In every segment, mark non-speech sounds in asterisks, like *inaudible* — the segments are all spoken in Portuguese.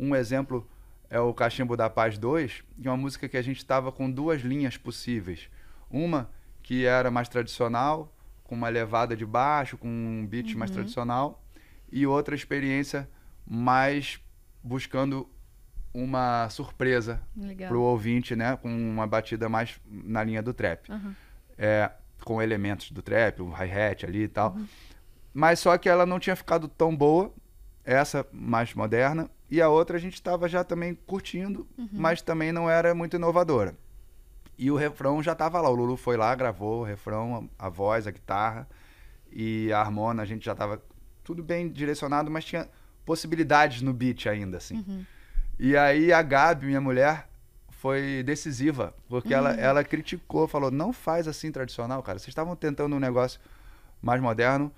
Um exemplo é o Cachimbo da Paz 2, que é uma música que a gente estava com duas linhas possíveis. Uma que era mais tradicional, com uma levada de baixo, com um beat uhum. mais tradicional, e outra experiência mais buscando uma surpresa para o ouvinte, né? Com uma batida mais na linha do trap. Uhum. É, com elementos do trap, um hi-hat ali e tal. Uhum. Mas só que ela não tinha ficado tão boa, essa mais moderna, e a outra a gente estava já também curtindo, uhum. mas também não era muito inovadora. E o refrão já estava lá. O Lulu foi lá, gravou o refrão, a, a voz, a guitarra e a harmona. A gente já estava tudo bem direcionado, mas tinha possibilidades no beat ainda, assim. Uhum. E aí a Gabi, minha mulher, foi decisiva, porque uhum. ela, ela criticou, falou: não faz assim tradicional, cara. Vocês estavam tentando um negócio mais moderno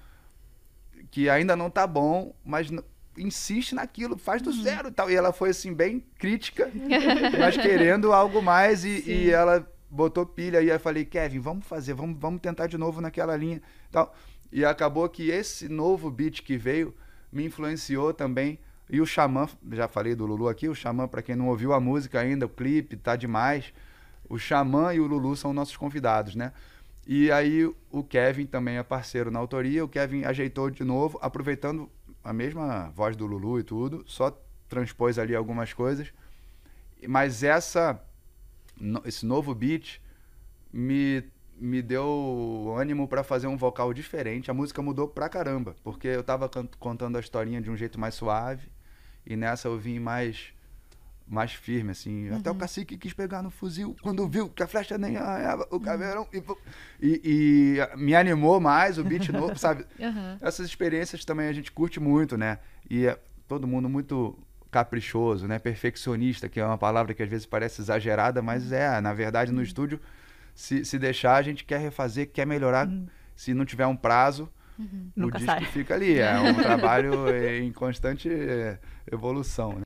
que ainda não tá bom, mas insiste naquilo, faz do uhum. zero e tal. E ela foi assim, bem crítica, *laughs* mas querendo algo mais. E, e, ela botou pilha. E eu falei, Kevin, vamos fazer, vamos, vamos tentar de novo naquela linha tal. E acabou que esse novo beat que veio me influenciou também. E o Xamã, já falei do Lulu aqui, o Xamã, para quem não ouviu a música ainda, o clipe, tá demais. O Xamã e o Lulu são nossos convidados, né? E aí o Kevin também é parceiro na autoria, o Kevin ajeitou de novo, aproveitando a mesma voz do Lulu e tudo, só transpôs ali algumas coisas. Mas essa esse novo beat me me deu ânimo para fazer um vocal diferente. A música mudou pra caramba, porque eu tava contando a historinha de um jeito mais suave e nessa eu vim mais mais firme, assim. Uhum. Até o uhum. cacique quis pegar no fuzil quando viu que a flecha nem arranhava o uhum. caveirão. Uhum. E, e, me animou mais o beat novo, sabe? Uhum. *laughs* Essas experiências também a gente curte muito, né? E é todo mundo muito caprichoso, né? Perfeccionista, que é uma palavra que às vezes parece exagerada, mas uhum. é, na verdade, no estúdio, se, se deixar, a gente quer refazer, quer melhorar. Se não tiver um prazo, o Nunca disco sai. fica ali. É um *laughs* trabalho em constante evolução. Né?